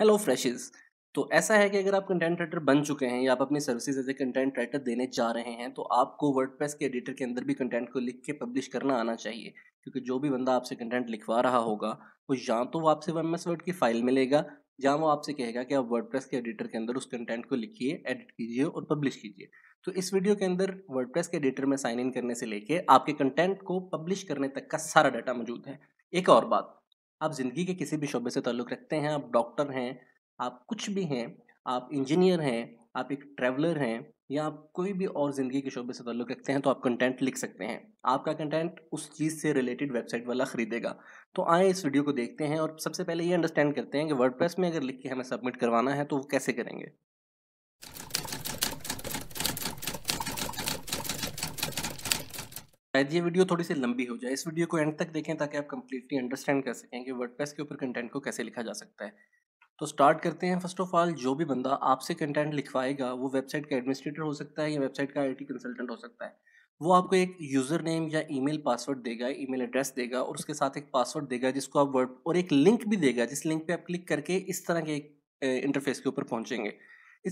hello फ्रेशेज तो ऐसा है कि अगर आप कंटेंट राइटर बन चुके हैं या आप अपनी services as a content writer देने जा रहे हैं तो आपको वर्डप्रेस के एडिटर के अंदर भी कंटेंट को लिख के पब्लिश करना आना चाहिए क्योंकि जो भी बंदा आपसे कंटेंट लिखवा रहा होगा वो या तो वो आपसे एम एस वर्ड की फाइल मिलेगा या वो आपसे कहेगा कि आप वर्ड के एडिटर के अंदर उस कंटेंट को लिखिए एडिट कीजिए और पब्लिश कीजिए तो इस वीडियो के अंदर वर्ड के एडिटर में साइन इन करने से लेके आपके कंटेंट को पब्लिश करने तक का सारा डाटा मौजूद है एक और बात आप ज़िंदगी के किसी भी शोबे से ताल्लुक़ रखते हैं आप डॉक्टर हैं आप कुछ भी हैं आप इंजीनियर हैं आप एक ट्रैवलर हैं या आप कोई भी और ज़िंदगी के शोबे से ताल्लुक़ रखते हैं तो आप कंटेंट लिख सकते हैं आपका कंटेंट उस चीज़ से रिलेटेड वेबसाइट वाला ख़रीदेगा तो आए इस वीडियो को देखते हैं और सबसे पहले ये अंडरस्टैंड करते हैं कि वर्डप्रेस में अगर लिख के हमें सबमिट करवाना है तो वो कैसे करेंगे शायद ये वीडियो थोड़ी सी लंबी हो जाए इस वीडियो को एंड तक देखें ताकि आप कंप्लीटली अंडरस्टैंड कर सकें कि वर्ड के ऊपर कंटेंट को कैसे लिखा जा सकता है तो स्टार्ट करते हैं फर्स्ट ऑफ ऑल जो भी बंदा आपसे कंटेंट लिखवाएगा वो वेबसाइट का एडमिनिस्ट्रेटर हो सकता है या वेबसाइट का आई कंसल्टेंट हो सकता है वो आपको एक यूज़र नेम या ईमेल पासवर्ड देगा ईमेल एड्रेस देगा और उसके साथ एक पासवर्ड देगा जिसको आप वर्ड और एक लिंक भी देगा जिस लिंक पे आप क्लिक करके इस तरह के एक इंटरफेस के ऊपर पहुंचेंगे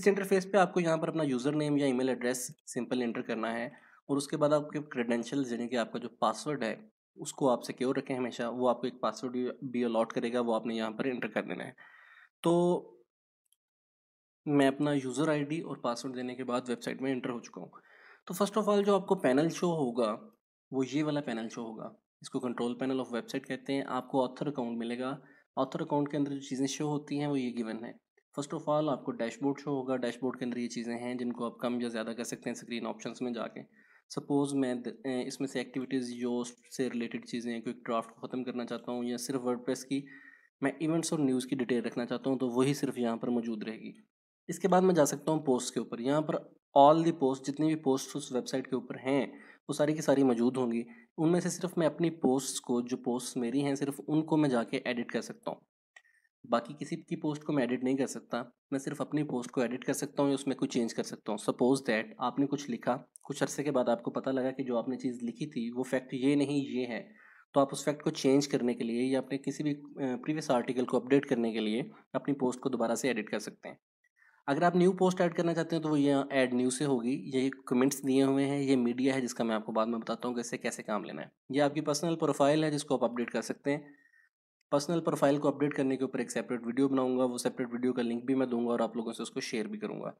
इस इंटरफेस पे आपको यहाँ पर अपना यूज़र नेम या ईमेल एड्रेस सिंपल इंटर करना है और उसके बाद आपके क्रेडेंशियल यानी कि आपका जो पासवर्ड है उसको आप सिक्योर रखें हमेशा वो आपको एक पासवर्ड भी अलॉट करेगा वो आपने यहाँ पर इंटर कर देना है तो मैं अपना यूज़र आईडी और पासवर्ड देने के बाद वेबसाइट में इंटर हो चुका हूँ तो फर्स्ट ऑफ ऑल जो आपको पैनल शो होगा वो ये वाला पैनल शो होगा इसको कंट्रोल पैनल ऑफ वेबसाइट कहते हैं आपको ऑथर अकाउंट मिलेगा ऑथर अकाउंट के अंदर जो चीज़ें शो होती हैं वो ये गिवन है फर्स्ट ऑफ ऑल आपको डैशबोर्ड शो होगा डैशबोर्ड के अंदर ये चीज़ें हैं जिनको आप कम या ज़्यादा कर सकते हैं स्क्रीन ऑप्शंस में जाके सपोज़ मैं इसमें से एक्टिविटीज़ जो से रिलेटेड चीज़ें क्विक ड्राफ्ट को ख़त्म करना चाहता हूँ या सिर्फ वर्ड की मैं इवेंट्स और न्यूज़ की डिटेल रखना चाहता हूँ तो वही सिर्फ यहाँ पर मौजूद रहेगी इसके बाद मैं जा सकता हूँ पोस्ट के ऊपर यहाँ पर ऑल दी पोस्ट जितनी भी पोस्ट उस वेबसाइट के ऊपर हैं वो सारी की सारी मौजूद होंगी उनमें से सिर्फ मैं अपनी पोस्ट को जो पोस्ट मेरी हैं सिर्फ उनको मैं जाके एडिट कर सकता हूँ बाकी किसी की पोस्ट को मैं एडिट नहीं कर सकता मैं सिर्फ अपनी पोस्ट को एडिट कर सकता हूँ या उसमें कुछ चेंज कर सकता हूँ सपोज दैट आपने कुछ लिखा कुछ अरसे के बाद आपको पता लगा कि जो आपने चीज़ लिखी थी वो फैक्ट ये नहीं ये है तो आप उस फैक्ट को चेंज करने के लिए या अपने किसी भी प्रीवियस आर्टिकल को अपडेट करने के लिए अपनी पोस्ट को दोबारा से एडिट कर सकते हैं अगर आप न्यू पोस्ट ऐड करना चाहते हैं तो वो ये ऐड न्यू से होगी ये कमेंट्स दिए हुए हैं ये मीडिया है जिसका मैं आपको बाद में बताता हूँ कि इससे कैसे काम लेना है ये आपकी पर्सनल प्रोफाइल है जिसको आप अपडेट कर सकते हैं पर्सनल प्रोफाइल को अपडेट करने के ऊपर एक सेपरेट वीडियो बनाऊंगा वो सेपरेट वीडियो का लिंक भी मैं दूंगा और आप लोगों से उसको शेयर भी करूंगा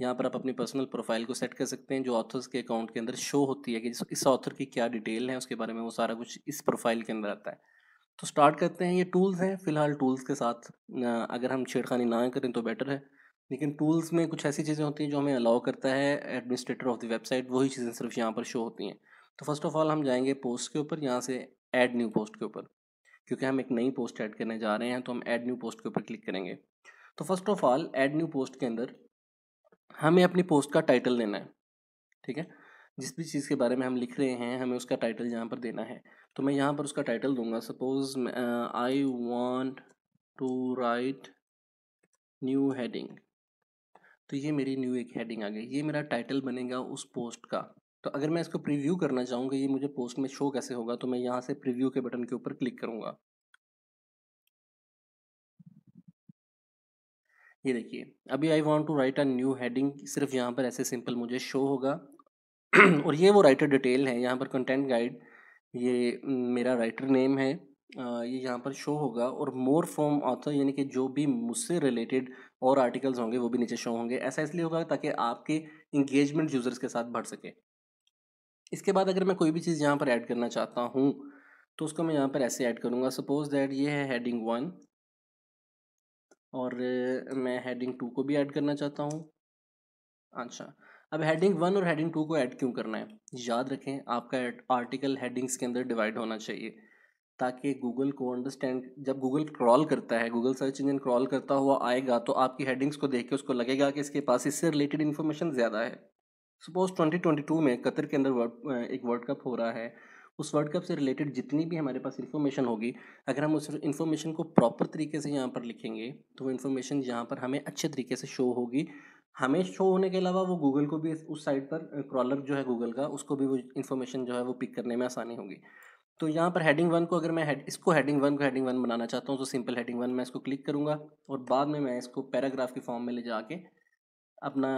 यहाँ पर आप अपनी पर्सनल प्रोफाइल को सेट कर सकते हैं जो ऑथर्स के अकाउंट के अंदर शो होती है कि इस ऑथर की क्या डिटेल है उसके बारे में वो सारा कुछ इस प्रोफाइल के अंदर आता है तो स्टार्ट करते हैं ये टूल्स हैं फिलहाल टूल्स के साथ अगर हम छेड़खानी ना करें तो बेटर है लेकिन टूल्स में कुछ ऐसी चीज़ें होती हैं जो हमें अलाउ करता है एडमिनिस्ट्रेटर ऑफ द वेबसाइट वही चीज़ें सिर्फ यहाँ पर शो होती हैं तो फर्स्ट ऑफ ऑल हम जाएंगे पोस्ट के ऊपर यहाँ से ऐड न्यू पोस्ट के ऊपर क्योंकि हम एक नई पोस्ट ऐड करने जा रहे हैं तो हम ऐड न्यू पोस्ट के ऊपर क्लिक करेंगे तो first of all add new post के अंदर हमें अपनी पोस्ट का टाइटल देना है ठीक है जिस भी चीज़ के बारे में हम लिख रहे हैं हमें उसका टाइटल यहाँ पर देना है तो मैं यहाँ पर उसका टाइटल दूंगा suppose I want to write new heading तो ये मेरी न्यू एक हेडिंग आ गई ये मेरा टाइटल बनेगा उस पोस्ट का तो अगर मैं इसको प्रीव्यू करना चाहूँगा ये मुझे पोस्ट में शो कैसे होगा तो मैं यहाँ से प्रीव्यू के बटन के ऊपर क्लिक करूँगा ये देखिए अभी I want to write a new heading सिर्फ यहाँ पर ऐसे सिंपल मुझे शो होगा और ये वो राइटर डिटेल है यहाँ पर कंटेंट गाइड ये मेरा राइटर नेम है ये यहाँ पर शो होगा और मोर फ्रॉम ऑथर यानी कि जो भी मुझसे रिलेटेड और आर्टिकल्स होंगे वो भी नीचे शो होंगे ऐसा इसलिए होगा ताकि आपके इंगेजमेंट यूज़र्स के साथ बढ़ सके इसके बाद अगर मैं कोई भी चीज़ यहाँ पर ऐड करना चाहता हूँ तो उसको मैं यहाँ पर ऐसे ऐड करूँगा सपोज़ दैट ये है हेडिंग वन और मैं हेडिंग टू को भी ऐड करना चाहता हूँ अच्छा अब हेडिंग वन और हेडिंग टू को ऐड क्यों करना है याद रखें आपका आर्टिकल हेडिंग्स के अंदर डिवाइड होना चाहिए ताकि गूगल को अंडरस्टैंड जब गूगल क्रॉल करता है गूगल सर्च इंजन क्रॉल करता हुआ आएगा तो आपकी हेडिंग्स को देख के उसको लगेगा कि इसके पास इससे रिलेटेड इन्फॉर्मेशन ज़्यादा है सपोज 2022 में कतर के अंदर वर्ल्ड एक वर्ल्ड कप हो रहा है उस वर्ल्ड कप से रिलेटेड जितनी भी हमारे पास इन्फॉर्मेशन होगी अगर हम उस इन्फॉर्मेशन को प्रॉपर तरीके से यहाँ पर लिखेंगे तो वो इन्फॉर्मेशन यहाँ पर हमें अच्छे तरीके से शो होगी हमें शो होने के अलावा वो गूगल को भी उस साइड पर क्रॉलर जो है गूगल का उसको भी वो इन्फॉर्मेशन जो है वो पिक करने में आसानी होगी तो यहाँ पर हेडिंग वन को अगर मैं हेड इसको हेडिंग वन को हेडिंग वन बनाना चाहता हूँ तो सिंपल हेडिंग वन मैं इसको क्लिक करूँगा और बाद में मैं इसको पैराग्राफ के फॉर्म में ले जाके अपना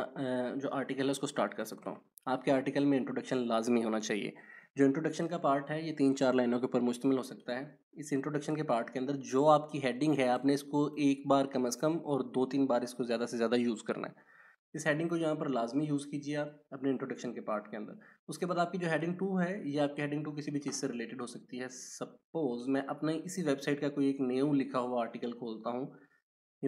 जो आर्टिकल है उसको स्टार्ट कर सकता हूँ आपके आर्टिकल में इंट्रोडक्शन लाजमी होना चाहिए जो इंट्रोडक्शन का पार्ट है ये तीन चार लाइनों के ऊपर मुश्तमिल हो सकता है इस इंट्रोडक्शन के पार्ट के अंदर जो आपकी हेडिंग है आपने इसको एक बार कम अज़ कम और दो तीन बार इसको ज़्यादा से ज़्यादा यूज़ करना है इस हेडिंग को यहाँ पर लाजमी यूज़ कीजिए आप अपने इंट्रोडक्शन के पार्ट के अंदर उसके बाद आपकी जो हेडिंग टू है ये आपकी हेडिंग टू किसी भी चीज़ से रिलेटेड हो सकती है सपोज़ मैं अपने इसी वेबसाइट का कोई एक न्यू लिखा हुआ आर्टिकल खोलता हूँ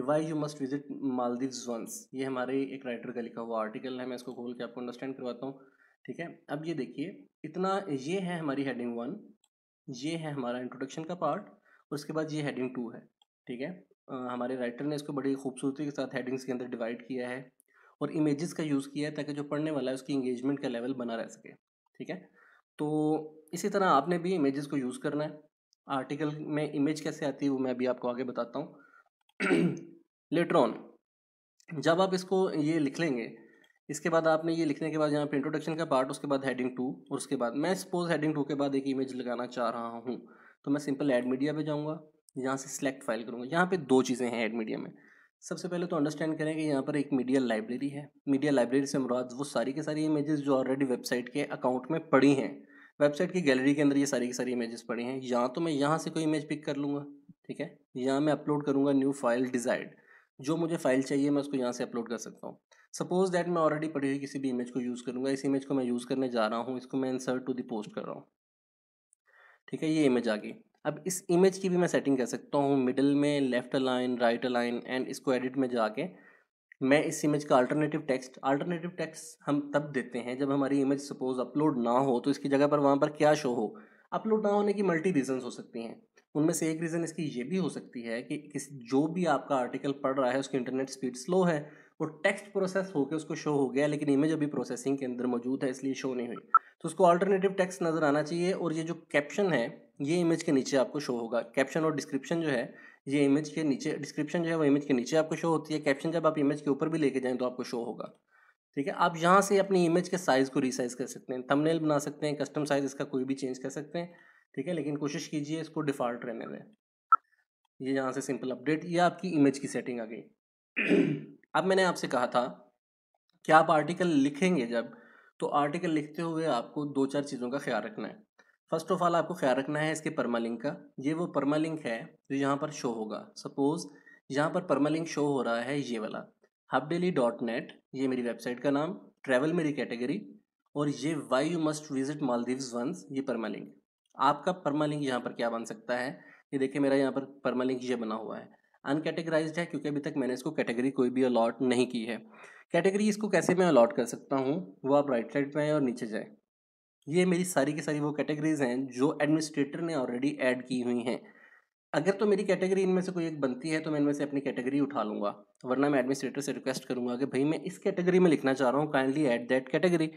why you must visit Maldives once ये हमारे एक राइटर का लिखा हुआ आर्टिकल है मैं इसको खोल के आपको अंडरस्टैंड करवाता हूँ ठीक है अब ये देखिए इतना ये है हमारी हेडिंग वन ये है हमारा इंट्रोडक्शन का पार्ट उसके बाद ये हेडिंग टू है ठीक है हमारे राइटर ने इसको बड़ी खूबसूरती के साथ हेडिंग्स के अंदर डिवाइड किया है और इमेजेस का यूज़ किया है ताकि जो पढ़ने वाला है उसकी इंगेजमेंट का लेवल बना रह सके ठीक है तो इसी तरह आपने भी इमेजेस को यूज़ करना है आर्टिकल में इमेज कैसे आती है वो मैं अभी आपको आगे बताता हूँ लेटर ऑन जब आप इसको ये लिख लेंगे इसके बाद आपने ये लिखने के बाद यहाँ पे इंट्रोडक्शन का पार्ट उसके बाद हेडिंग टू और उसके बाद मैं सपोज हेडिंग टू के बाद एक इमेज लगाना चाह रहा हूँ तो मैं सिंपल एड मीडिया पे जाऊँगा यहाँ से सिलेक्ट फाइल करूँगा यहाँ पे दो चीज़ें हैं एड मीडिया में सबसे पहले तो अंडरस्टैंड करें कि यहाँ पर एक मीडिया लाइब्रेरी है मीडिया लाइब्रेरी से मुराद वो सारी के सारी इमेजेस जो ऑलरेडी वेबसाइट के अकाउंट में पड़ी हैं वेबसाइट की गैलरी के अंदर ये सारी की सारी इमेजेस पड़ी हैं या तो मैं यहाँ से कोई इमेज पिक कर लूँगा ठीक है यहाँ मैं अपलोड करूँगा न्यू फाइल डिज़ायर्ड जो मुझे फाइल चाहिए मैं उसको यहाँ से अपलोड कर सकता हूँ सपोज दैट मैं ऑलरेडी पढ़ी हुई किसी भी इमेज को यूज़ करूँगा इस इमेज को मैं यूज़ करने जा रहा हूँ इसको मैं इंसर्ट टू दी पोस्ट कर रहा हूँ ठीक है ये इमेज आ गई अब इस इमेज की भी मैं सेटिंग कर सकता हूँ मिडल में left align right align and इसको एडिट में जाके मैं इस इमेज का अल्टरनेटिव टेक्स्ट अल्टरनेटिव टेक्स्ट हम तब देते हैं जब हमारी इमेज सपोज अपलोड ना हो तो इसकी जगह पर वहाँ पर क्या शो हो अपलोड ना होने की मल्टी रीजंस हो सकती हैं उनमें से एक रीज़न इसकी ये भी हो सकती है कि किस जो भी आपका आर्टिकल पढ़ रहा है उसकी इंटरनेट स्पीड स्लो है वो टेक्स्ट प्रोसेस होकर उसको शो हो गया लेकिन इमेज अभी प्रोसेसिंग के अंदर मौजूद है इसलिए शो नहीं हुई तो उसको अल्टरनेटिव टेक्स्ट नज़र आना चाहिए और ये जो कैप्शन है ये इमेज के नीचे आपको शो होगा कैप्शन और डिस्क्रिप्शन जो है ये इमेज के नीचे डिस्क्रिप्शन जो है वो इमेज के नीचे आपको शो होती है कैप्शन जब आप इमेज के ऊपर भी लेके जाएँ तो आपको शो होगा ठीक है आप यहाँ से अपनी इमेज के साइज़ को रिसाइज़ कर सकते हैं थंबनेल बना सकते हैं कस्टम साइज़ इसका कोई भी चेंज कर सकते हैं ठीक है लेकिन कोशिश कीजिए इसको डिफ़ॉल्ट रहने दें ये यहाँ से सिंपल अपडेट ये आपकी इमेज की सेटिंग आ गई अब मैंने आपसे कहा था कि आप आर्टिकल लिखेंगे जब तो आर्टिकल लिखते हुए आपको दो चार चीज़ों का ख्याल रखना है फर्स्ट ऑफ ऑल आपको ख्याल रखना है इसके परमालिंक का ये वो परमालिंक है जो यहाँ पर शो होगा सपोज़ यहाँ पर परमालिंक शो हो रहा है ये वाला हब डेली डॉट नेट ये मेरी वेबसाइट का नाम ट्रैवल मेरी कैटेगरी और ये why you must visit Maldives once ये परमालिंक आपका परमालिंग यहाँ पर क्या बन सकता है ये देखिए मेरा यहाँ पर परमालिंग ये बना हुआ है अनकेटेगराइज है क्योंकि अभी तक मैंने इसको कैटेगरी कोई भी अलॉट नहीं की है कैटेगरी इसको कैसे मैं अलॉट कर सकता हूँ वो आप राइट साइड में आए और नीचे जाएँ ये मेरी सारी की सारी वो कैटेगरीज हैं जो एडमिनिस्ट्रेटर ने ऑलरेडी ऐड की हुई हैं अगर तो मेरी कैटेगरी इनमें से कोई एक बनती है तो मैं इनमें से अपनी कैटेगरी उठा लूँगा वरना मैं एडमिनिस्ट्रेटर से रिक्वेस्ट करूँगा कि भाई मैं इस कैटेगरी में लिखना चाह रहा हूँ काइंडली एड दैट कैटेगरी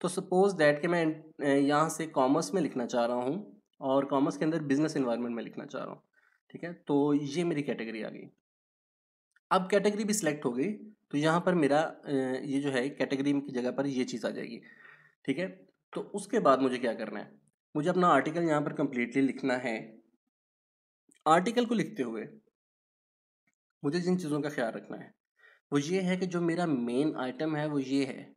तो सपोज़ दैट कि मैं यहाँ से कॉमर्स में लिखना चाह रहा हूँ और कॉमर्स के अंदर बिजनेस इन्वायरमेंट में लिखना चाह रहा हूँ ठीक है तो ये मेरी कैटेगरी आ गई अब कैटेगरी भी सिलेक्ट हो गई तो यहाँ पर मेरा ये जो है कैटेगरी की जगह पर ये चीज़ आ जाएगी ठीक है तो उसके बाद मुझे क्या करना है मुझे अपना आर्टिकल यहाँ पर कंप्लीटली लिखना है आर्टिकल को लिखते हुए मुझे जिन चीज़ों का ख्याल रखना है वो ये है कि जो मेरा मेन आइटम है वो ये है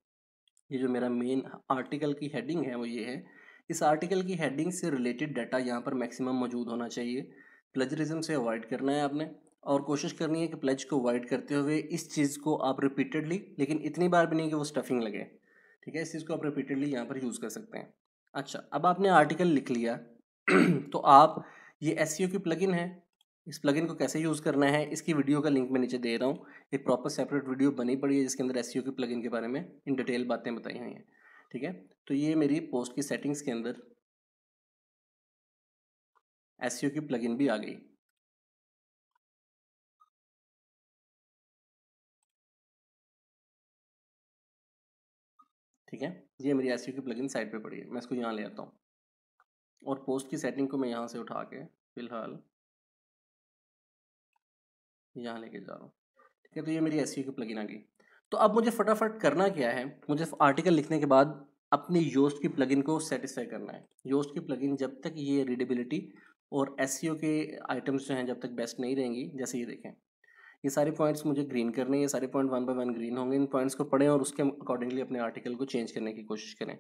ये जो मेरा मेन आर्टिकल की हेडिंग है वो ये है इस आर्टिकल की हेडिंग से रिलेटेड डाटा यहाँ पर मैक्सिमम मौजूद होना चाहिए प्लेजरिज्म से अवॉइड करना है आपने और कोशिश करनी है कि प्लेज को अवॉइड करते हुए इस चीज़ को आप रिपीटेडली लेकिन इतनी बार भी नहीं कि वो स्टफिंग लगे ठीक है इस चीज़ को आप रिपीटेडली यहाँ पर यूज़ कर सकते हैं अच्छा अब आपने आर्टिकल लिख लिया तो आप ये एस की प्लगइन है इस प्लगइन को कैसे यूज़ करना है इसकी वीडियो का लिंक मैं नीचे दे रहा हूँ एक प्रॉपर सेपरेट वीडियो बनी पड़ी है जिसके अंदर एस e के प्लगइन के बारे में इन डिटेल बातें बताई हुई हैं ठीक है तो ये मेरी पोस्ट की सेटिंग्स के अंदर एस e की प्लगइन भी आ गई ठीक है ये मेरी एस e की प्लगइन साइड पे पड़ी है मैं इसको यहाँ ले आता हूँ और पोस्ट की सेटिंग को मैं यहाँ से उठा के फिलहाल यहाँ लेके जा रहा हूँ ठीक है तो ये मेरी एस e की प्लगिन आ गई तो अब मुझे फटाफट करना क्या है मुझे आर्टिकल लिखने के बाद अपनी योस्ट की प्लगइन को सेटिस्फाई करना है योस्ट की प्लगइन जब तक ये रीडेबिलिटी और एस e के आइटम्स जो हैं जब तक बेस्ट नहीं रहेंगी जैसे ये देखें ये सारे पॉइंट्स मुझे ग्रीन करने हैं ये सारे point one by one green होंगे इन पॉइंट्स को पढ़ें और उसके अकॉर्डिंगली अपने आर्टिकल को चेंज करने की कोशिश करें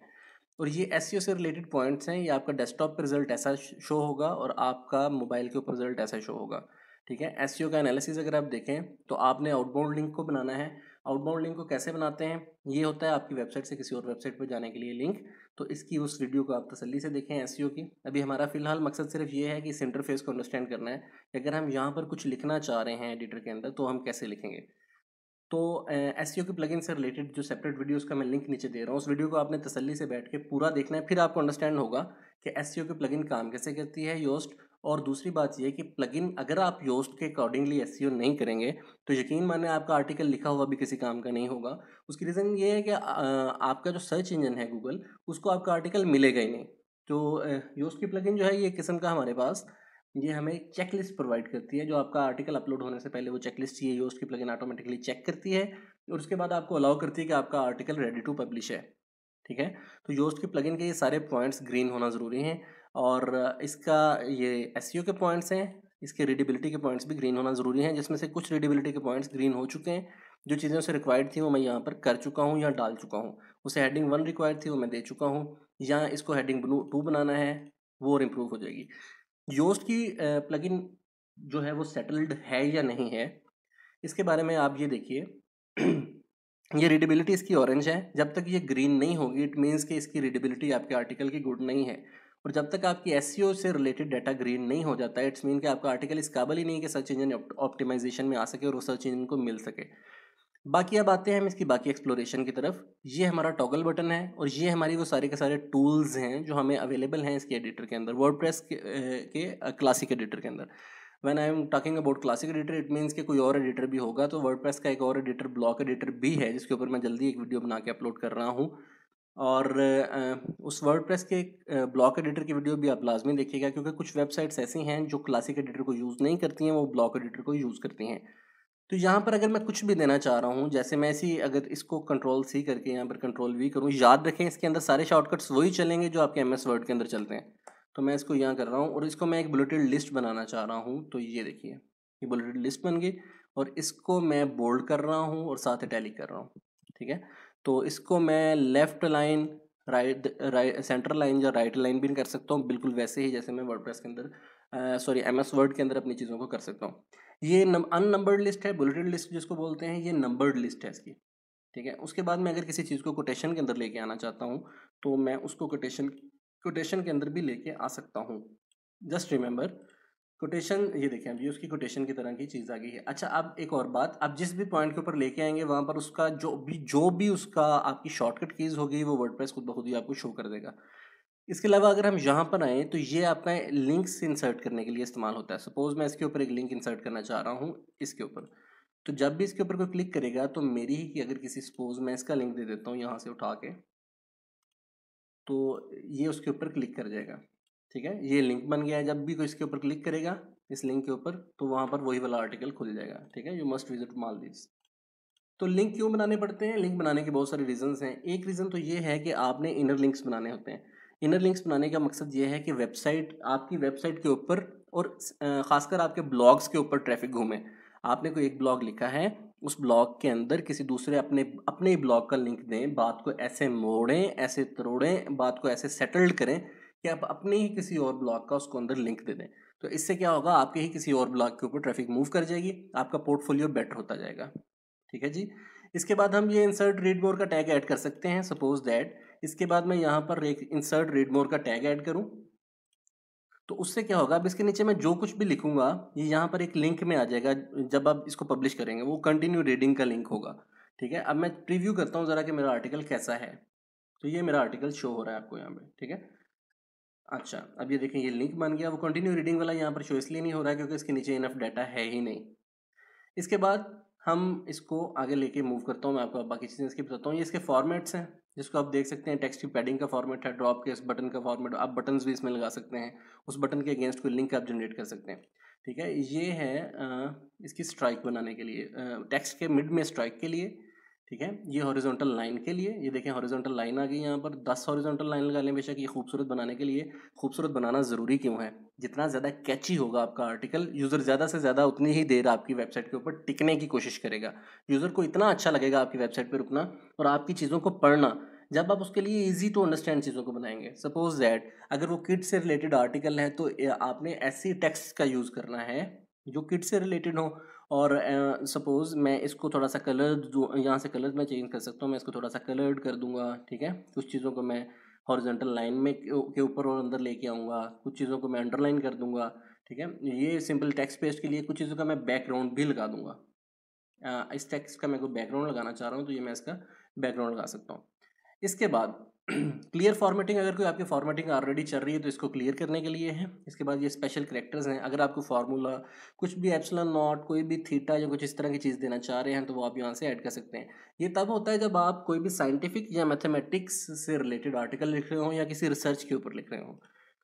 और ये एस e से रिलेटेड पॉइंट्स हैं ये आपका डेस्कटॉप पर रिजल्ट ऐसा शो होगा और आपका मोबाइल के ऊपर रिजल्ट ऐसा शो होगा ठीक है एस का एनालिसिस अगर आप देखें तो आपने आउटबाउंड लिंक को बनाना है आउटबाउंड लिंक को कैसे बनाते हैं ये होता है आपकी वेबसाइट से किसी और वेबसाइट पर जाने के लिए लिंक तो इसकी उस वीडियो को आप तसली से देखें एस की अभी हमारा फिलहाल मकसद सिर्फ ये है कि इस इंटरफेस को अंडरस्टैंड करना है कि अगर हम यहाँ पर कुछ लिखना चाह रहे हैं एडिटर के अंदर तो हम कैसे लिखेंगे तो एस के प्लगइन से रिलेटेड जो सेपरेट वीडियोस का मैं लिंक नीचे दे रहा हूँ उस वीडियो को आपने तसली से बैठ के पूरा देखना है फिर आपको अंडरस्टैंड होगा कि एस के प्लगइन काम कैसे करती है योस्ट और दूसरी बात यह कि प्लगइन अगर आप योस्ट के अकॉर्डिंगली एस e नहीं करेंगे तो यकीन माने आपका आर्टिकल लिखा हुआ भी किसी काम का नहीं होगा उसकी रीज़न ये है कि आपका जो सर्च इंजन है गूगल उसको आपका आर्टिकल मिलेगा ही नहीं तो योस्ट की प्लगइन जो है ये किस्म का हमारे पास ये हमें एक चेकलिस्ट प्रोवाइड करती है जो आपका आर्टिकल अपलोड होने से पहले वो चेकलिस्ट ये योस्ट की प्लगइन ऑटोमेटिकली चेक करती है और उसके बाद आपको अलाउ करती है कि आपका आर्टिकल रेडी टू पब्लिश है ठीक है तो योस्ट की प्लगइन के ये सारे पॉइंट्स ग्रीन होना ज़रूरी हैं और इसका ये एस के पॉइंट्स हैं इसके रीडेबिलिटी के पॉइंट्स भी ग्रीन होना ज़रूरी हैं जिसमें से कुछ रीडेबिलिटी के पॉइंट्स ग्रीन हो चुके हैं जो चीज़ें उसे रिक्वायर्ड थी वो मैं यहाँ पर कर चुका हूँ या डाल चुका हूँ उसे हेडिंग वन रिक्वायर्ड थी वो मैं दे चुका हूँ या इसको हेडिंग टू बनाना है वो और इम्प्रूव हो जाएगी योस्ट की प्लगइन जो है वो सेटल्ड है या नहीं है इसके बारे में आप ये देखिए ये रीडेबिलिटी इसकी ऑरेंज है जब तक ये ग्रीन नहीं होगी इट मीन्स कि इसकी रीडेबिलिटी आपके आर्टिकल की गुड नहीं है और जब तक आपकी एस e से रिलेटेड डाटा ग्रीन नहीं हो जाता है इट्स मीन कि आपका आर्टिकल इस काबल ही नहीं कि सर्च इंजन ऑप्टिमाइजेशन में आ सके और सर्च इंजन को मिल सके बाकी अब आते हैं हम इसकी बाकी एक्सप्लोरेशन की तरफ ये हमारा टॉगल बटन है और ये हमारी वो सारे के सारे टूल्स हैं जो हमें अवेलेबल हैं इसके एडिटर के अंदर वर्ड के क्लासिक एडिटर के अंदर when I am talking about classic editor it means कि कोई और एडिटर भी होगा तो वर्ड का एक और एडिटर ब्लॉक एडिटर भी है जिसके ऊपर मैं जल्दी एक वीडियो बना के अपलोड कर रहा हूँ और उस प्रेस के ब्लॉक एडिटर की वीडियो भी आप लाजमी देखिएगा क्योंकि कुछ वेबसाइट्स ऐसी हैं जो क्लासिक एडिटर को यूज़ नहीं करती हैं वो ब्लॉक एडिटर को यूज़ करती हैं तो यहाँ पर अगर मैं कुछ भी देना चाह रहा हूँ जैसे मैं ऐसी अगर इसको कंट्रोल सी करके यहाँ पर कंट्रोल वी करूँ याद रखें इसके अंदर सारे शॉर्टकट्स वही चलेंगे जो आपके एम एस वर्ड के अंदर चलते हैं तो मैं इसको यहाँ कर रहा हूँ और इसको मैं एक बुलेटेड लिस्ट बनाना चाह रहा हूँ तो ये देखिए ये बुलेटेड लिस्ट बन गई और इसको मैं बोल्ड कर रहा हूँ और साथ अटैलिक कर रहा हूँ ठीक है तो इसको मैं left line right right center line या राइट लाइन भी कर सकता हूँ बिल्कुल वैसे ही जैसे मैं वर्डप्रेस के अंदर सॉरी एम एस वर्ड के अंदर अपनी चीज़ों को कर सकता हूँ ये अननंबर्ड लिस्ट है बुलेटेड लिस्ट जिसको बोलते हैं ये नंबर्ड लिस्ट है इसकी ठीक है उसके बाद मैं अगर किसी चीज़ को कोटेशन के अंदर लेके आना चाहता हूँ तो मैं उसको कोटेशन कोटेशन के अंदर भी लेके आ सकता हूँ जस्ट रिमेंबर कोटेशन ये देखें अभी उसकी कोटेशन की तरह की चीज़ आ गई है अच्छा अब एक और बात आप जिस भी पॉइंट के ऊपर लेके आएंगे वहाँ पर उसका जो भी जो भी उसका आपकी शॉर्टकट कीज़ होगी वो प्रेस खुद ब खुद ही आपको शो कर देगा इसके अलावा अगर हम यहाँ पर आएँ तो ये आपका लिंक्स इंसर्ट करने के लिए इस्तेमाल होता है सपोज़ मैं इसके ऊपर एक लिंक इंसर्ट करना चाह रहा हूँ इसके ऊपर तो जब भी इसके ऊपर कोई क्लिक करेगा तो मेरी ही कि अगर किसी सपोज़ मैं इसका लिंक दे देता हूँ यहाँ से उठा के तो ये उसके ऊपर क्लिक कर जाएगा ठीक है ये लिंक बन गया है जब भी कोई इसके ऊपर क्लिक करेगा इस लिंक के ऊपर तो वहाँ पर वही वाला आर्टिकल खुल जाएगा ठीक है यू मस्ट विजिट मालदीव्स तो लिंक क्यों बनाने पड़ते हैं लिंक बनाने के बहुत सारे रीजंस हैं एक रीज़न तो ये है कि आपने इनर लिंक्स बनाने होते हैं इनर लिंक्स बनाने का मकसद ये है कि वेबसाइट आपकी वेबसाइट के ऊपर और ख़ासकर आपके ब्लॉग्स के ऊपर ट्रैफिक घूमे आपने कोई एक ब्लॉग लिखा है उस ब्लॉग के अंदर किसी दूसरे अपने अपने ब्लॉग का लिंक दें बात को ऐसे मोड़ें ऐसे तोड़ें बात को ऐसे सेटल्ड करें कि आप अपने ही किसी और ब्लॉक का उसको अंदर लिंक दे दें तो इससे क्या होगा आपके ही किसी और ब्लॉक के ऊपर ट्रैफिक मूव कर जाएगी आपका पोर्टफोलियो बेटर होता जाएगा ठीक है जी इसके बाद हम ये इंसर्ट रीड मोर का टैग ऐड कर सकते हैं सपोज दैट इसके बाद मैं यहाँ पर एक इंसर्ट रीड मोर का टैग ऐड करूँ तो उससे क्या होगा अब इसके नीचे मैं जो कुछ भी लिखूंगा ये यहाँ पर एक लिंक में आ जाएगा जब आप इसको पब्लिश करेंगे वो कंटिन्यू रीडिंग का लिंक होगा ठीक है अब मैं प्रीव्यू करता हूँ ज़रा कि मेरा आर्टिकल कैसा है तो ये मेरा आर्टिकल शो हो रहा है आपको यहाँ पे ठीक है अच्छा अब ये देखें ये लिंक बन गया वो कंटिन्यू रीडिंग वाला यहाँ पर शो इसलिए नहीं हो रहा है क्योंकि इसके नीचे इनफ डाटा है ही नहीं इसके बाद हम इसको आगे लेके मूव करता हूँ मैं आपको बाकी चीज़ें इसके बताता हूँ ये इसके फॉर्मेट्स हैं जिसको आप देख सकते हैं टेक्स्ट की पैडिंग का फॉर्मेट है ड्रॉप के इस बटन का फॉर्मेट आप बटन भी इसमें लगा सकते हैं उस बटन के अगेंस्ट कोई लिंक आप जनरेट कर सकते हैं ठीक है ये है इसकी स्ट्राइक बनाने के लिए टेक्स्ट के मिड में स्ट्राइक के लिए ठीक है ये हॉरिजॉन्टल लाइन के लिए ये देखें हॉरिजॉन्टल लाइन आ गई यहाँ पर दस हॉरिजॉन्टल लाइन लगा लें बेशक ये खूबसूरत बनाने के लिए खूबसूरत बनाना ज़रूरी क्यों है जितना ज़्यादा कैची होगा आपका आर्टिकल यूज़र ज़्यादा से ज़्यादा उतनी ही देर आपकी वेबसाइट के ऊपर टिकने की कोशिश करेगा यूज़र को इतना अच्छा लगेगा आपकी वेबसाइट पर रुकना और आपकी चीज़ों को पढ़ना जब आप उसके लिए ईजी टू अंडरस्टैंड चीज़ों को बनाएंगे सपोज दैट अगर वो किड से रिलेटेड आर्टिकल है तो आपने ऐसी टेक्स्ट का यूज़ करना है जो किड से रिलेटेड हो और सपोज़ मैं इसको थोड़ा सा कलर दूँ यहाँ से कलर मैं चेंज कर सकता हूँ मैं इसको थोड़ा सा कलर्ड कर दूँगा ठीक है कुछ चीज़ों को मैं हॉरिजेंटल लाइन में के ऊपर और अंदर लेके आऊँगा कुछ चीज़ों को मैं अंडरलाइन कर दूँगा ठीक है ये सिंपल टेक्स्ट पेस्ट के लिए कुछ चीज़ों का मैं बैकग्राउंड भी लगा दूँगा इस टेक्स्ट का मैं कोई बैकग्राउंड लगाना चाह रहा हूँ तो ये मैं इसका बैकग्राउंड लगा सकता हूँ इसके बाद क्लियर फॉर्मेटिंग अगर कोई आपकी फॉर्मेटिंग ऑलरेडी चल रही है तो इसको क्लियर करने के लिए है इसके बाद ये स्पेशल करेक्टर्स हैं अगर आपको फार्मूला कुछ भी एप्सलन नॉट कोई भी थीटा या कुछ इस तरह की चीज़ देना चाह रहे हैं तो वो आप यहाँ से ऐड कर सकते हैं ये तब होता है जब आप कोई भी साइंटिफिक या मैथमेटिक्स से रिलेटेड आर्टिकल लिख रहे हो या किसी रिसर्च के ऊपर लिख रहे हो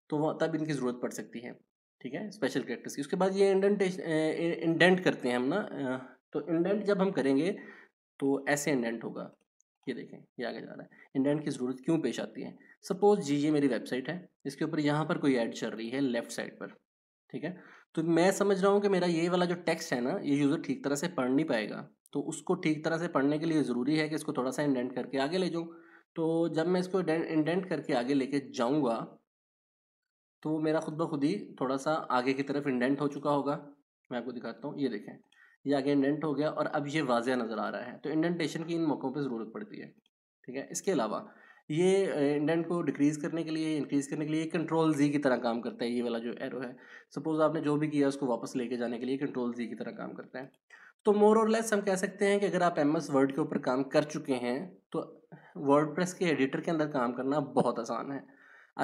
तो तब इनकी ज़रूरत पड़ सकती है ठीक है स्पेशल करेक्टर्स की उसके बाद ये इंडेंटेशन इंडेंट करते हैं हम ना तो इंडेंट जब हम करेंगे तो ऐसे इंडेंट होगा ये देखें ये आगे जा रहा है इंडेंट की ज़रूरत क्यों पेश आती है सपोज जी ये मेरी वेबसाइट है इसके ऊपर यहाँ पर कोई ऐड चल रही है लेफ्ट साइड पर ठीक है तो मैं समझ रहा हूँ कि मेरा ये वाला जो टेक्स्ट है ना ये यूज़र ठीक तरह से पढ़ नहीं पाएगा तो उसको ठीक तरह से पढ़ने के लिए ज़रूरी है कि इसको थोड़ा सा इंडेंट करके आगे ले जाऊँ तो जब मैं इसको इंडेंट करके आगे लेके जाऊँगा तो मेरा खुद ब खुद ही थोड़ा सा आगे की तरफ इंडेंट हो चुका होगा मैं आपको दिखाता हूँ ये देखें ये आगे इंडेंट हो गया और अब ये वाजह नज़र आ रहा है तो इंडेंटेशन की इन मौक़ों पर ज़रूरत पड़ती है ठीक है इसके अलावा ये इंडेंट को डिक्रीज़ करने के लिए इंक्रीज़ करने के लिए कंट्रोल जी की तरह काम करता है ये वाला जो एरो है सपोज़ आपने जो भी किया उसको वापस लेके जाने के लिए कंट्रोल जी की तरह काम करता है तो मोर और लेस हम कह सकते हैं कि अगर आप एम एस वर्ड के ऊपर काम कर चुके हैं तो वर्ड प्रेस के एडिटर के अंदर काम करना बहुत आसान है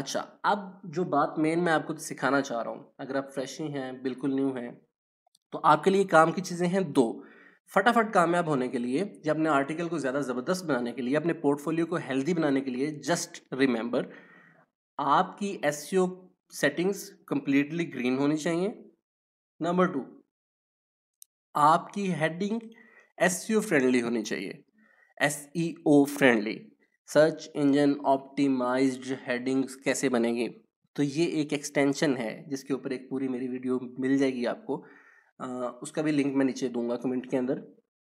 अच्छा अब जो बात मेन मैं आपको सिखाना चाह रहा हूँ अगर आप फ्रेश ही हैं बिल्कुल न्यू हैं तो आपके लिए काम की चीज़ें हैं दो फटाफट कामयाब होने के लिए या अपने आर्टिकल को ज़्यादा ज़बरदस्त बनाने के लिए अपने पोर्टफोलियो को हेल्दी बनाने के लिए जस्ट रिमेंबर आपकी S e settings completely green होनी चाहिए नंबर टू आपकी हेडिंग एस e फ्रेंडली होनी चाहिए S e friendly search engine optimized headings कैसे बनेंगे तो ये एक एक्सटेंशन है जिसके ऊपर एक पूरी मेरी वीडियो मिल जाएगी आपको उसका भी लिंक मैं नीचे दूंगा कमेंट के अंदर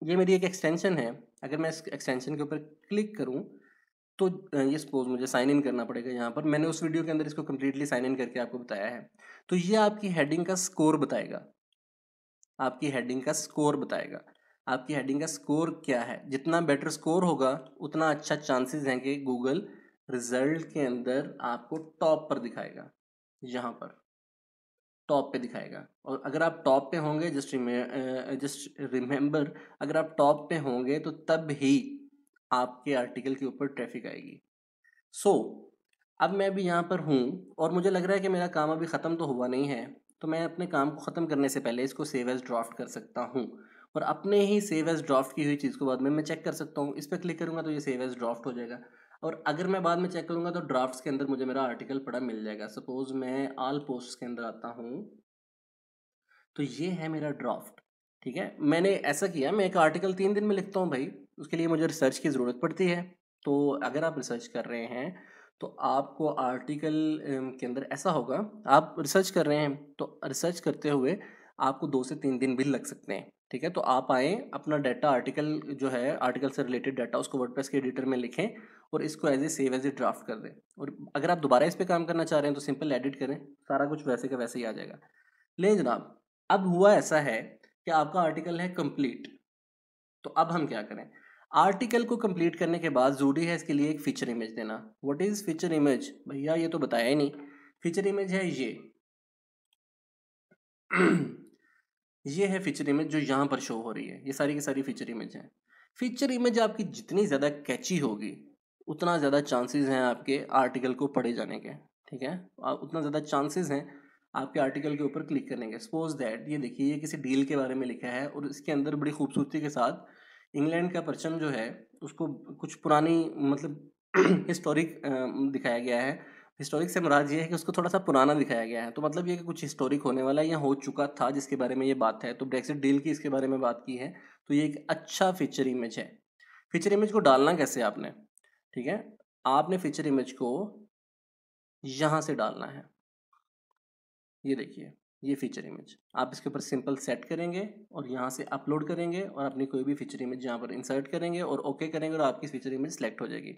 ये मेरी एक एक्सटेंशन है अगर मैं इस एक्सटेंशन के ऊपर क्लिक करूँ तो ये सपोज मुझे साइन इन करना पड़ेगा यहाँ पर मैंने उस वीडियो के अंदर इसको कम्प्लीटली साइन इन करके आपको बताया है तो ये आपकी हेडिंग का स्कोर बताएगा आपकी हेडिंग का स्कोर बताएगा आपकी हेडिंग का स्कोर क्या है जितना बेटर स्कोर होगा उतना अच्छा चांसेस हैं कि गूगल रिजल्ट के अंदर आपको टॉप पर दिखाएगा यहाँ पर टॉप पे दिखाएगा और अगर आप टॉप पे होंगे जस्ट जस्ट रिमेंबर अगर आप टॉप पे होंगे तो तब ही आपके आर्टिकल के ऊपर ट्रैफिक आएगी सो so, अब मैं भी यहाँ पर हूँ और मुझे लग रहा है कि मेरा काम अभी ख़त्म तो हुआ नहीं है तो मैं अपने काम को ख़त्म करने से पहले इसको सेव एज ड्राफ्ट कर सकता हूँ और अपने ही सेव एज ड्राफ्ट की हुई चीज़ को बाद में मैं चेक कर सकता हूँ इस पर क्लिक करूँगा तो ये सेव एज ड्राफ्ट हो जाएगा और अगर मैं बाद में चेक करूँगा तो ड्राफ्ट्स के अंदर मुझे मेरा आर्टिकल पढ़ा मिल जाएगा सपोज मैं आल पोस्ट के अंदर आता हूँ तो ये है मेरा ड्राफ्ट ठीक है मैंने ऐसा किया मैं एक आर्टिकल तीन दिन में लिखता हूँ भाई उसके लिए मुझे रिसर्च की ज़रूरत पड़ती है तो अगर आप रिसर्च कर रहे हैं तो आपको आर्टिकल के अंदर ऐसा होगा आप रिसर्च कर रहे हैं तो रिसर्च करते हुए आपको दो से तीन दिन भी लग सकते हैं ठीक है तो आप आएँ अपना डाटा आर्टिकल जो है आर्टिकल से रिलेटेड डाटा उसको वर्ड के एडिटर में लिखें और इसको as a save as a draft कर दें और अगर आप दोबारा इस पर काम करना चाह रहे हैं तो सिंपल एडिट करें सारा कुछ वैसे का वैसे ही आ जाएगा ले जनाब अब हुआ ऐसा है कि आपका आर्टिकल है कम्प्लीट तो अब हम क्या करें आर्टिकल को कम्प्लीट करने के बाद जरूरी है इसके लिए एक फीचर इमेज देना वट इज़ फीचर इमेज भैया ये तो बताया ही नहीं फीचर इमेज है ये ये है फीचर इमेज जो यहाँ पर शो हो रही है ये सारी की सारी फीचर इमेज हैं फीचर इमेज आपकी जितनी ज़्यादा कैची होगी उतना ज़्यादा चांसेस हैं आपके आर्टिकल को पढ़े जाने के ठीक है उतना ज़्यादा चांसेस हैं आपके आर्टिकल के ऊपर क्लिक करने के सपोज दैट ये देखिए ये किसी डील के बारे में लिखा है और इसके अंदर बड़ी खूबसूरती के साथ इंग्लैंड का परचम जो है उसको कुछ पुरानी मतलब हिस्टोरिक दिखाया गया है हिस्टोरिक से मुराद ये है कि उसको थोड़ा सा पुराना दिखाया गया है तो मतलब ये कि कुछ हिस्टोरिक होने वाला है या हो चुका था जिसके बारे में ये बात है तो ब्रेक्सिट डील की इसके बारे में बात की है तो ये एक अच्छा फीचर इमेज है फीचर इमेज को डालना कैसे आपने ठीक है आपने फीचर इमेज को यहाँ से डालना है ये देखिए ये फीचर इमेज आप इसके ऊपर सिंपल सेट करेंगे और यहाँ से अपलोड करेंगे और अपनी कोई भी फीचर इमेज यहाँ पर इंसर्ट करेंगे और ओके करेंगे और आपकी फीचर इमेज सेलेक्ट हो जाएगी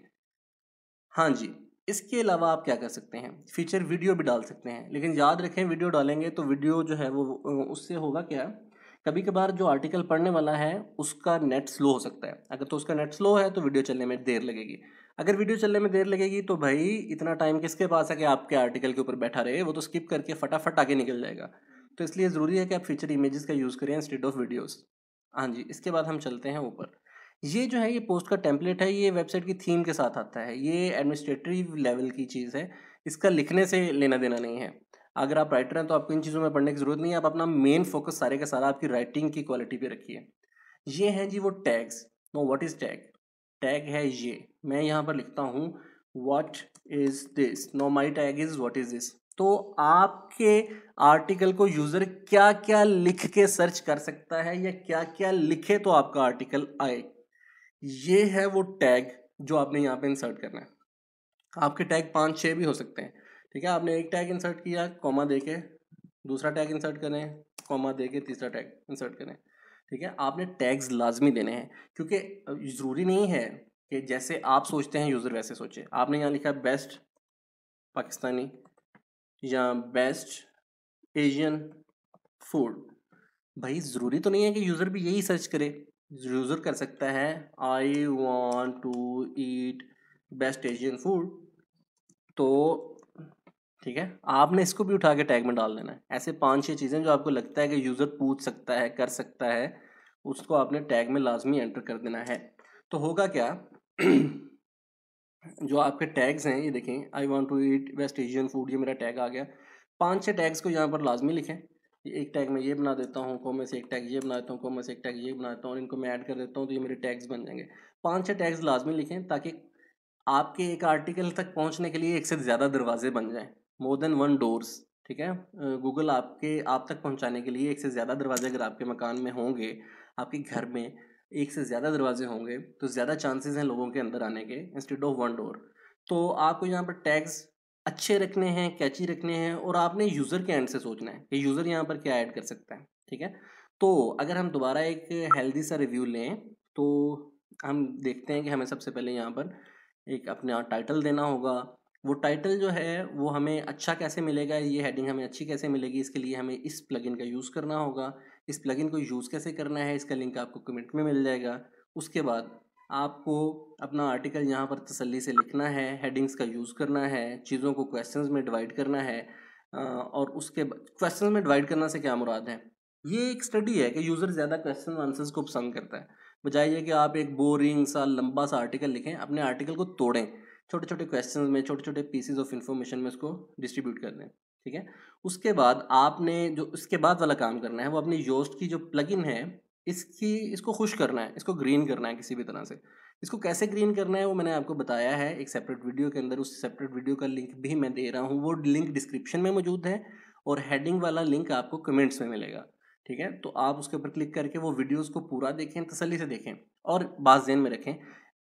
हाँ जी इसके अलावा आप क्या कर सकते हैं फीचर वीडियो भी डाल सकते हैं लेकिन याद रखें वीडियो डालेंगे तो वीडियो जो है वो उससे होगा क्या कभी कभार जो आर्टिकल पढ़ने वाला है उसका नेट स्लो हो सकता है अगर तो उसका नेट स्लो है तो वीडियो चलने में देर लगेगी अगर वीडियो चलने में देर लगेगी तो भाई इतना टाइम किसके पास है कि आपके आर्टिकल के ऊपर बैठा रहे वो तो स्किप करके फटाफट आगे निकल जाएगा तो इसलिए ज़रूरी है कि आप फीचर इमेजेस का यूज़ करें इंस्टेड ऑफ वीडियोज़ हाँ जी इसके बाद हम चलते हैं ऊपर ये जो है ये पोस्ट का टेम्पलेट है ये वेबसाइट की थीम के साथ आता है ये एडमिनिस्ट्रेटिव लेवल की चीज़ है इसका लिखने से लेना देना नहीं है अगर आप राइटर हैं तो आपको इन चीज़ों में पढ़ने की ज़रूरत नहीं है आप अपना मेन फोकस सारे का सारा आपकी राइटिंग की क्वालिटी पे रखिए ये हैं जी वो tags no what is tag tag है ये मैं यहाँ पर लिखता हूँ what is this no my tag is what is this तो आपके आर्टिकल को यूज़र क्या क्या लिख के सर्च कर सकता है या क्या क्या लिखे तो आपका आर्टिकल आए ये है वो टैग जो आपने यहाँ पे इंसर्ट करना है आपके टैग पाँच छः भी हो सकते हैं ठीक है आपने एक टैग इंसर्ट किया कॉमा दे के दूसरा टैग इंसर्ट करें कॉमा दे के तीसरा टैग इंसर्ट करें ठीक है आपने टैग्स लाजमी देने हैं क्योंकि ज़रूरी नहीं है कि जैसे आप सोचते हैं यूज़र वैसे सोचे आपने यहाँ लिखा बेस्ट पाकिस्तानी या बेस्ट एशियन फूड भाई ज़रूरी तो नहीं है कि यूज़र भी यही सर्च करे यूज़र कर सकता है I want to eat best Asian food तो ठीक है आपने इसको भी उठा के टैग में डाल देना है ऐसे पांच छह चीज़ें जो आपको लगता है कि यूज़र पूछ सकता है कर सकता है उसको आपने टैग में लाजमी एंटर कर देना है तो होगा क्या जो आपके टैग्स हैं ये देखें I want to eat west Asian food ये मेरा टैग आ गया पांच छह टैग्स को यहाँ पर लाजमी लिखें एक टैग मैं ये बना देता हूँ कॉमे से एक टैग ये बना देता हूँ कॉमे से एक टैग ये बना देता हूँ और इनको मैं ऐड कर देता हूँ तो ये मेरे टैग्स बन जाएंगे पाँच छः टैग्स लाजमी लिखें ताकि आपके एक आर्टिकल तक पहुँचने के लिए एक से ज़्यादा दरवाजे बन जाएँ मोर देन वन डोर्स ठीक है गूगल आपके आप तक पहुँचाने के लिए एक से ज़्यादा दरवाजे अगर आपके मकान में होंगे आपके घर में एक से ज़्यादा दरवाजे होंगे तो ज़्यादा चांसेस हैं लोगों के अंदर आने के इंस्टेड ऑफ वन डोर तो आपको यहाँ पर टैग्स अच्छे रखने हैं कैची रखने हैं और आपने यूज़र के एंड से सोचना है कि यूज़र यहाँ पर क्या ऐड कर सकता है ठीक है तो अगर हम दोबारा एक हेल्दी सा रिव्यू लें तो हम देखते हैं कि हमें सबसे पहले यहाँ पर एक अपना टाइटल देना होगा वो टाइटल जो है वो हमें अच्छा कैसे मिलेगा ये हेडिंग हमें अच्छी कैसे मिलेगी इसके लिए हमें इस प्लगइन का यूज़ करना होगा इस प्लगइन को यूज़ कैसे करना है इसका लिंक आपको कमेंट में मिल जाएगा उसके बाद आपको अपना आर्टिकल यहाँ पर तसल्ली से लिखना है हेडिंग्स का यूज़ करना है चीज़ों को क्वेश्चंस में डिवाइड करना है और उसके क्वेश्चंस में डिवाइड करना से क्या मुराद है ये एक स्टडी है कि यूज़र ज़्यादा क्वेश्चन आंसर्स को पसंद करता है बजाय ये कि आप एक बोरिंग सा लंबा सा आर्टिकल लिखें अपने आर्टिकल को तोड़ें छोटे छोटे क्वेश्चन में छोटे छोटे पीसीज ऑफ इन्फॉर्मेशन में उसको डिस्ट्रीब्यूट कर दें ठीक है उसके बाद आपने जो उसके बाद वाला काम करना है वो अपनी योस्ट की जो प्लगइन है इसकी इसको खुश करना है इसको ग्रीन करना है किसी भी तरह से इसको कैसे ग्रीन करना है वो मैंने आपको बताया है एक सेपरेट वीडियो के अंदर उस सेपरेट वीडियो का लिंक भी मैं दे रहा हूँ वो लिंक डिस्क्रिप्शन में मौजूद है और हेडिंग वाला लिंक आपको कमेंट्स में मिलेगा ठीक है तो आप उसके ऊपर क्लिक करके वो वीडियोज़ को पूरा देखें तसली से देखें और बात में रखें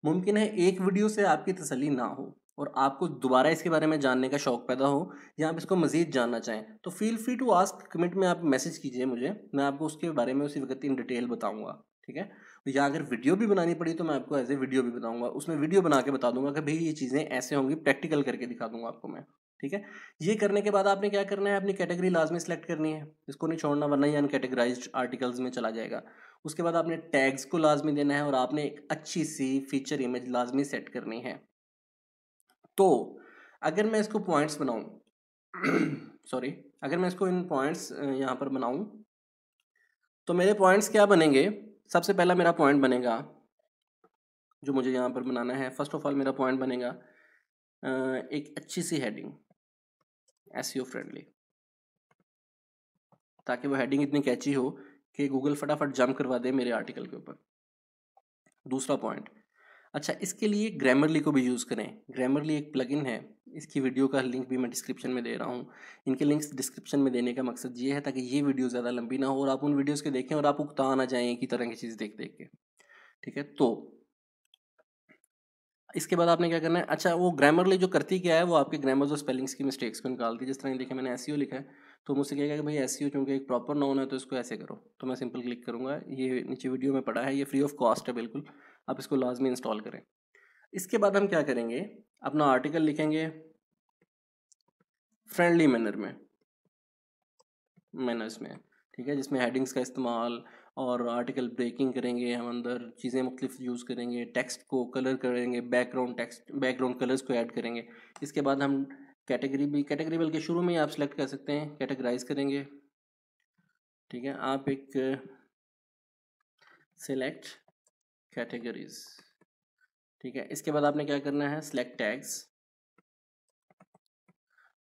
मुमकिन है एक वीडियो से आपकी तसली ना हो और आपको दोबारा इसके बारे में जानने का शौक पैदा हो या आप इसको मज़ीद जानना चाहें तो feel free to ask comment में आप मैसेज कीजिए मुझे मैं आपको उसके बारे में उसी वक्त इन डिटेल बताऊँगा ठीक है तो या अगर वीडियो भी बनानी पड़ी तो मैं आपको एज ए वीडियो भी बताऊँगा उसमें वीडियो बना के बता दूंगा कि भाई ये चीज़ें ऐसे होंगी प्रैक्टिकल करके दिखा दूंगा आपको मैं ठीक है ये करने के बाद आपने क्या करना है अपनी कैटेगरी लाजमी सेलेक्ट करनी है इसको नहीं छोड़ना वरना ही अनकेटेगराइज आर्टिकल्स में चला जाएगा उसके बाद आपने टैग्स को लाजमी देना है और आपने एक अच्छी सी फीचर इमेज लाजमी सेट करनी है तो अगर मैं इसको पॉइंट्स बनाऊँ सॉरी अगर मैं इसको इन पॉइंट्स यहाँ पर बनाऊँ तो मेरे पॉइंट्स क्या बनेंगे सबसे पहला मेरा पॉइंट बनेगा जो मुझे यहाँ पर बनाना है फर्स्ट ऑफ ऑल मेरा पॉइंट बनेगा एक अच्छी सी हेडिंग एस फ्रेंडली ताकि वो हेडिंग इतनी कैची हो कि गूगल फटाफट जंप करवा दे मेरे आर्टिकल के ऊपर दूसरा पॉइंट अच्छा इसके लिए ग्रामरली को भी यूज़ करें ग्रामरली एक प्लगइन है इसकी वीडियो का लिंक भी मैं डिस्क्रिप्शन में दे रहा हूँ इनके लिंक्स डिस्क्रिप्शन में देने का मकसद ये है ताकि ये वीडियो ज़्यादा लंबी ना हो और आप उन वीडियोज़ के देखें और आप उगता ना जाएँ ही तरह की चीज़ देख देख के ठीक है तो इसके बाद आपने क्या करना है अच्छा वो ग्रामरली जो करती क्या है वो आपके ग्रामर्स और स्पेलिंग्स की मिस्टेक्स को निकालती है जिस तरह देखें मैंने एस e लिखा है तो मुझसे कहेगा कि भाई एस चूँकि एक प्रॉपर नाउन है तो इसको ऐसे करो तो मैं सिंपल क्लिक करूँगा ये नीचे वीडियो में पड़ा है ये फ्री ऑफ कॉस्ट है बिल्कुल आप इसको लाजमी इंस्टॉल करें इसके बाद हम क्या करेंगे अपना आर्टिकल लिखेंगे फ्रेंडली मैनर में मैनर्स में ठीक है जिसमें हेडिंग्स का इस्तेमाल और आर्टिकल ब्रेकिंग करेंगे हम अंदर चीज़ें मुख्तफ यूज़ करेंगे टेक्स्ट को कलर करेंगे बैकग्राउंड टेक्स्ट बैकग्राउंड कलर्स को ऐड करेंगे इसके बाद हम कैटेगरी भी कैटेगरी बल्कि शुरू में ही आप सेलेक्ट कर सकते हैं कैटेगराइज करेंगे ठीक है आप एक सेलेक्ट कैटेगरीज ठीक है इसके बाद आपने क्या करना है सिलेक्ट टैग्स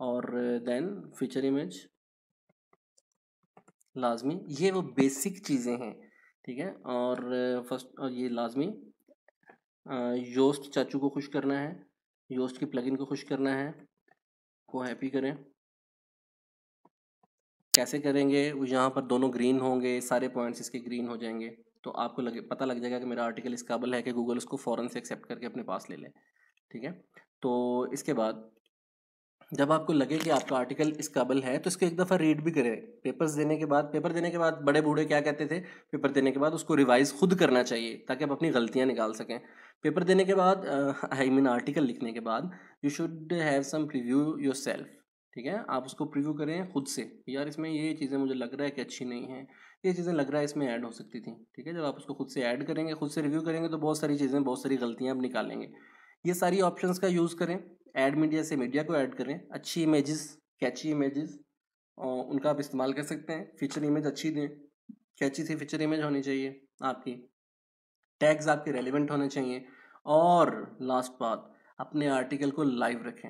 और देन फीचर इमेज लाजमी ये वो बेसिक चीज़ें हैं ठीक है और फर्स्ट और ये लाजमी योस्ट चाचू को खुश करना है योस्ट की प्लगइन को खुश करना है को हैप्पी करें कैसे करेंगे वो यहाँ पर दोनों ग्रीन होंगे सारे पॉइंट्स इसके ग्रीन हो जाएंगे तो आपको लगे पता लग जाएगा कि मेरा आर्टिकल इस काबल है कि गूगल उसको फ़ौरन से एक्सेप्ट करके अपने पास ले ले ठीक है तो इसके बाद जब आपको लगे कि आपका आर्टिकल इस काबल है तो इसको एक दफ़ा रीड भी करें पेपर्स देने के बाद पेपर देने के बाद बड़े बूढ़े क्या कहते थे पेपर देने के बाद उसको रिवाइज़ खुद करना चाहिए ताकि आप अपनी गलतियाँ निकाल सकें पेपर देने के बाद आई मीन आर्टिकल लिखने के बाद you should have some preview yourself ठीक है आप उसको प्रीव्यू करें खुद से यार इसमें ये चीज़ें मुझे लग रहा है कि अच्छी नहीं है ये चीज़ें लग रहा है इसमें ऐड हो सकती थी ठीक है जब आप उसको खुद से ऐड करेंगे खुद से रिव्यू करेंगे तो बहुत सारी चीज़ें बहुत सारी गलतियाँ आप निकालेंगे ये सारी ऑप्शंस का यूज़ करें एड मीडिया से मीडिया को ऐड करें अच्छी इमेजेस कैची इमेजेस उनका आप इस्तेमाल कर सकते हैं फीचर इमेज अच्छी दें कैची सी फीचर इमेज होनी चाहिए आपकी टैग्स आपके रेलिवेंट होने चाहिए और लास्ट बात अपने आर्टिकल को लाइव रखें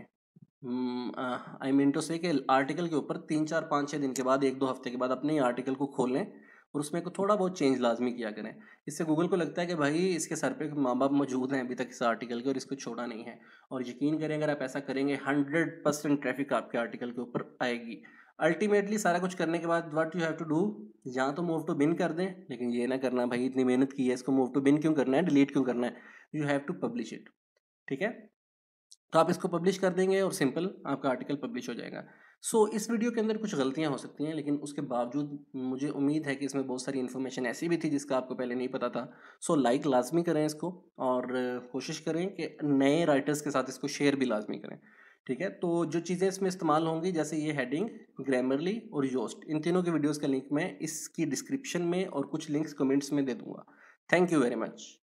आई मीन टू से कि आर्टिकल के ऊपर तीन चार पाँच छः दिन के बाद एक दो हफ्ते के बाद अपने ही आर्टिकल को खोलें और उसमें को थोड़ा बहुत चेंज लाजमी किया करें इससे गूगल को लगता है कि भाई इसके सर पे माँ बाप मौजूद हैं अभी तक इस आर्टिकल के और इसको छोड़ा नहीं है और यकीन करें अगर आप ऐसा करेंगे हंड्रेड परसेंट ट्रैफिक आपके आर्टिकल के ऊपर आएगी अल्टीमेटली सारा कुछ करने के बाद what you have to do या तो मूव टू बिन कर दें लेकिन ये ना करना भाई इतनी मेहनत की है इसको मूव टू बिन क्यों करना है डिलीट क्यों करना है you have to publish it ठीक है तो आप इसको पब्लिश कर देंगे और सिंपल आपका आर्टिकल पब्लिश हो जाएगा सो so, इस वीडियो के अंदर कुछ गलतियां हो सकती हैं लेकिन उसके बावजूद मुझे उम्मीद है कि इसमें बहुत सारी इन्फॉर्मेशन ऐसी भी थी जिसका आपको पहले नहीं पता था सो so, लाइक लाजमी करें इसको और कोशिश करें कि नए राइटर्स के साथ इसको शेयर भी लाजमी करें ठीक है तो जो चीज़ें इसमें इस्तेमाल होंगी जैसे ये हेडिंग ग्रामरली और योस्ट इन तीनों के वीडियोज़ का लिंक मैं इसकी डिस्क्रिप्शन में और कुछ लिंक्स कमेंट्स में दे दूँगा थैंक यू वेरी मच